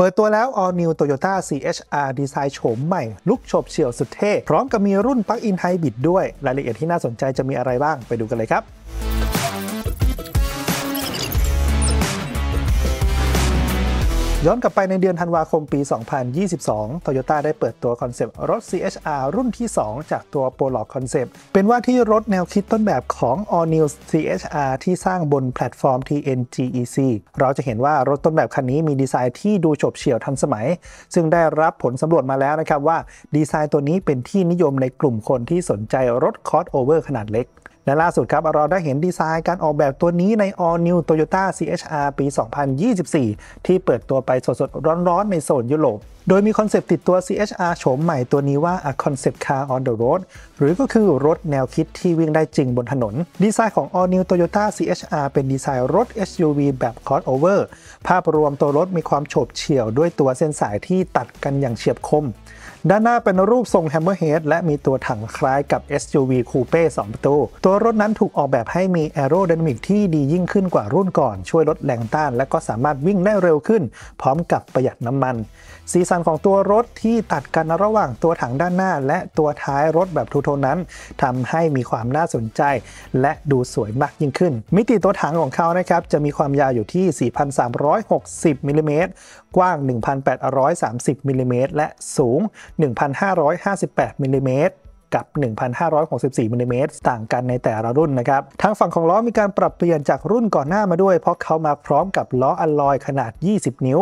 เปิดตัวแล้ว All New Toyota CHR ดีไซน์โฉมใหม่ลุกโฉบเฉี่ยวสุดเท่พร้อมกับมีรุ่นปลั๊กอินไฮบริดด้วยรายละเอียดที่น่าสนใจจะมีอะไรบ้างไปดูกันเลยครับย้อนกลับไปในเดือนธันวาคมปี 2022 t o y o ต a ได้เปิดตัวคอนเซปต์ รถ CHR รุ่นที่ 2 จากตัว p o l o g Concept เป็นว่าที่รถแนวคิดต้นแบบของ All New CHR ที่สร้างบนแพลตฟอร์ม TNGEC เราจะเห็นว่ารถต้นแบบคันนี้มีดีไซน์ที่ดูฉบเฉี่ยวทันสมัย ซึ่งได้รับผลสำรวจมาแล้วนะครับว่าดีไซน์ตัวนี้เป็นที่นิยมในกลุ่มคนที่สนใจรถค์สโอเวอร์ขนาดเล็กและล่าสุดครับ เราได้เห็นดีไซน์การออกแบบตัวนี้ใน All New Toyota CHR ปี 2024 ที่เปิดตัวไปสดๆ ร้อนๆในโซนยุโรป โดยมีคอนเซปต์ติดตัว CHR โฉมใหม่ตัวนี้ว่า a concept car on the road หรือก็คือรถแนวคิดที่วิ่งได้จริงบนถนน ดีไซน์ของ All New Toyota CHR เป็นดีไซน์รถ SUV แบบ crossover ภาพรวมตัวรถมีความโฉบเฉี่ยวด้วยตัวเส้นสายที่ตัดกันอย่างเฉียบคมด้านหน้าเป็นรูปทรงแฮมเบอร์เฮดและมีตัวถังคล้ายกับ SUV Coupe 2 ประตู ตัวรถนั้นถูกออกแบบให้มีแอโรไดนามิกที่ดียิ่งขึ้นกว่ารุ่นก่อน ช่วยลดแรงต้านและก็สามารถวิ่งได้เร็วขึ้น พร้อมกับประหยัดน้ำมัน สีสันของตัวรถที่ตัดกันระหว่างตัวถังด้านหน้าและตัวท้ายรถแบบทูโทนนั้นทำให้มีความน่าสนใจ และดูสวยมากยิ่งขึ้น มิติตัวถังของเขานะครับจะมีความยาวอยู่ที่4,360มิลลิเมตรกว้าง 1,830มิลลิเมตรและสูง1,558มิลลิเมตรกับ 1,564มิลลิเมตรต่างกันในแต่ละรุ่นนะครับทางฝั่งของล้อมีการปรับเปลี่ยนจากรุ่นก่อนหน้ามาด้วย เพราะเขามาพร้อมกับล้ออัลลอยขนาด 20 นิ้ว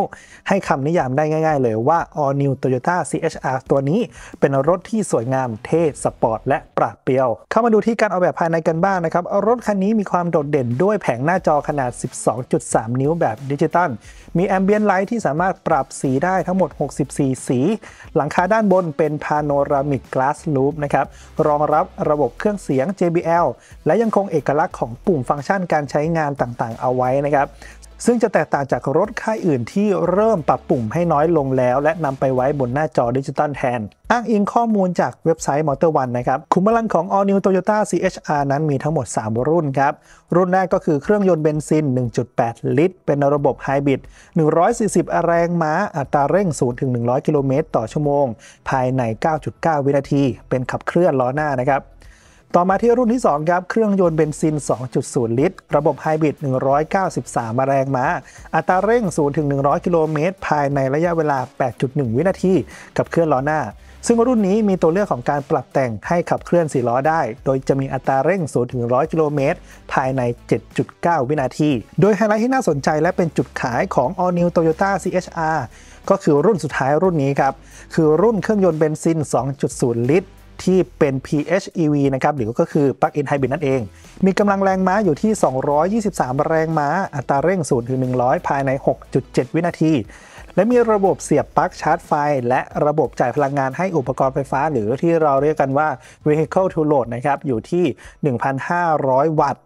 ให้คำนิยามได้ง่ายๆ เลยว่า All New Toyota CHR ตัวนี้เป็นรถที่สวยงามเท่สปอร์ตและปราดเปรียว เข้ามาดูที่การออกแบบภายในกันบ้างนะครับ รถคันนี้มีความโดดเด่นด้วยแผงหน้าจอขนาด 12.3 นิ้วแบบดิจิตอลมีแอมเบียนไลท์ที่สามารถปรับสีได้ทั้งหมด 64 สี หลังคาด้านบนเป็นพาโนรามิกกลาสลูปนะครับครับรองรับระบบเครื่องเสียง JBL และยังคงเอกลักษณ์ของปุ่มฟังก์ชันการใช้งานต่างๆเอาไว้นะครับซึ่งจะแตกต่างจากรถค่ายอื่นที่เริ่มปรับปุ่มให้น้อยลงแล้ว และนำไปไว้บนหน้าจอดิจิตอลแทน อ้างอิงข้อมูลจากเว็บไซต์ Motor One นะครับ ขุมพลังของ All New Toyota CHR นั้นมีทั้งหมด3รุ่นครับ รุ่นแรกก็คือเครื่องยนต์เบนซิน 1.8 ลิตร เป็นระบบไฮบริด140 แรงม้า อัตราเร่ง 0-100 กิโลเมตรต่อชั่วโมงภายใน 9.9 วินาที เป็นขับเคลื่อนล้อหน้านะครับต่อมาที่รุ่นที่2ครับ เครื่องยนต์เบนซิน 2.0 ลิตร ระบบไฮบริด 193 แรงม้า อัตราเร่ง0ถึง100กิโลเมตร ภายในระยะเวลา 8.1 วินาที กับเครื่องล้อหน้า ซึ่งรุ่นนี้มีตัวเลือกของการปรับแต่งให้ขับเคลื่อน4ล้อได้ โดยจะมีอัตราเร่ง0ถึง100 กิโลเมตร ภายใน 7.9 วินาที โดยไฮไลท์ที่น่าสนใจและเป็นจุดขายของ All New Toyota CHR ก็คือรุ่นสุดท้ายรุ่นนี้ครับ คือรุ่นเครื่องยนต์เบนซิน 2.0 ลิตรที่เป็น PHEV นะครับ หรือก็คือ Plug-in Hybrid นั่นเอง มีกำลังแรงม้าอยู่ที่ 223แรงม้า อัตราเร่ง0-100 ภายใน 6.7 วินาที และมีระบบเสียบปลั๊กชาร์จไฟและระบบจ่ายพลังงานให้อุปกรณ์ไฟฟ้าหรือที่เราเรียกกันว่า Vehicle to Load นะครับ อยู่ที่ 1,500 วัตต์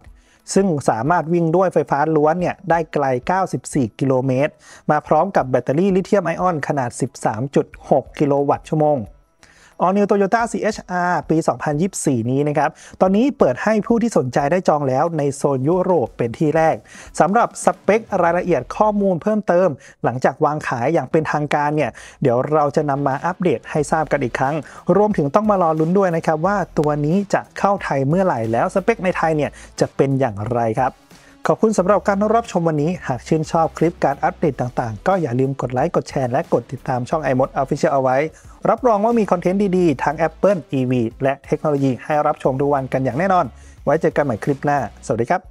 ซึ่งสามารถวิ่งด้วยไฟฟ้าล้วนเนี่ยได้ไกล 94กิโลเมตรมาพร้อมกับแบตเตอรี่ลิเธียมไอออนขนาด 13.6 กิโลวัตต์ชั่วโมง All New Toyota CHR ปี 2024 นี้นะครับ ตอนนี้เปิดให้ผู้ที่สนใจได้จองแล้วในโซนยุโรปเป็นที่แรก สำหรับสเปครายละเอียดข้อมูลเพิ่มเติม หลังจากวางขายอย่างเป็นทางการเนี่ยเดี๋ยวเราจะนำมาอัปเดตให้ทราบกันอีกครั้ง รวมถึงต้องมารอลุ้นด้วยนะครับ ว่าตัวนี้จะเข้าไทยเมื่อไหร่แล้วสเปคในไทยเนี่ยจะเป็นอย่างไรครับขอบคุณสำหรับการรับชมวันนี้ หากชื่นชอบคลิปการอัปเดตต่างๆ ก็อย่าลืมกดไลค์กดแชร์และกดติดตามช่อง iMod Official เอาไว้ รับรองว่ามีคอนเทนต์ดีๆ ทั้ง Apple EV และเทคโนโลยีให้รับชมทุกวันกันอย่างแน่นอน ไว้เจอกันใหม่คลิปหน้า สวัสดีครับ